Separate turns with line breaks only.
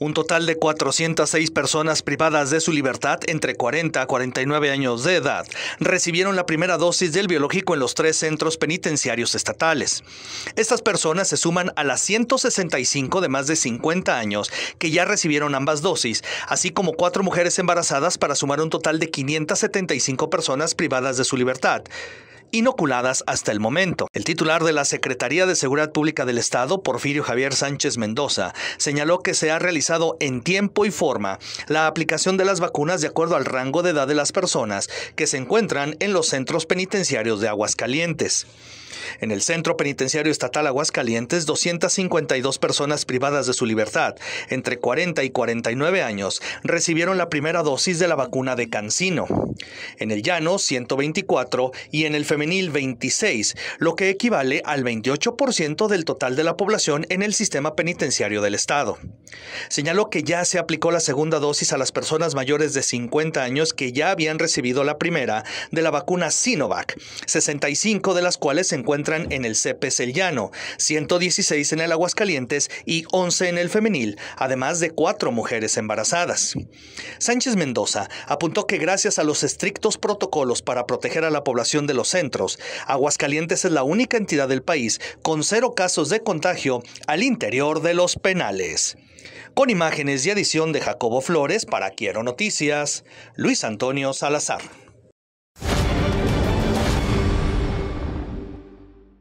Un total de 406 personas privadas de su libertad entre 40 a 49 años de edad recibieron la primera dosis del biológico en los tres centros penitenciarios estatales. Estas personas se suman a las 165 de más de 50 años que ya recibieron ambas dosis, así como cuatro mujeres embarazadas para sumar un total de 575 personas privadas de su libertad inoculadas hasta el momento. El titular de la Secretaría de Seguridad Pública del Estado, Porfirio Javier Sánchez Mendoza, señaló que se ha realizado en tiempo y forma la aplicación de las vacunas de acuerdo al rango de edad de las personas que se encuentran en los centros penitenciarios de Aguascalientes. En el Centro Penitenciario Estatal Aguascalientes, 252 personas privadas de su libertad, entre 40 y 49 años, recibieron la primera dosis de la vacuna de Cancino. En el Llano, 124 y en el Femenino, 26, lo que equivale al 28% del total de la población en el sistema penitenciario del Estado. Señaló que ya se aplicó la segunda dosis a las personas mayores de 50 años que ya habían recibido la primera de la vacuna Sinovac, 65 de las cuales se encuentran en el C.P. El 116 en el Aguascalientes y 11 en el femenil, además de cuatro mujeres embarazadas. Sánchez Mendoza apuntó que gracias a los estrictos protocolos para proteger a la población de los Aguascalientes es la única entidad del país con cero casos de contagio al interior de los penales. Con imágenes y edición de Jacobo Flores para Quiero Noticias, Luis Antonio Salazar.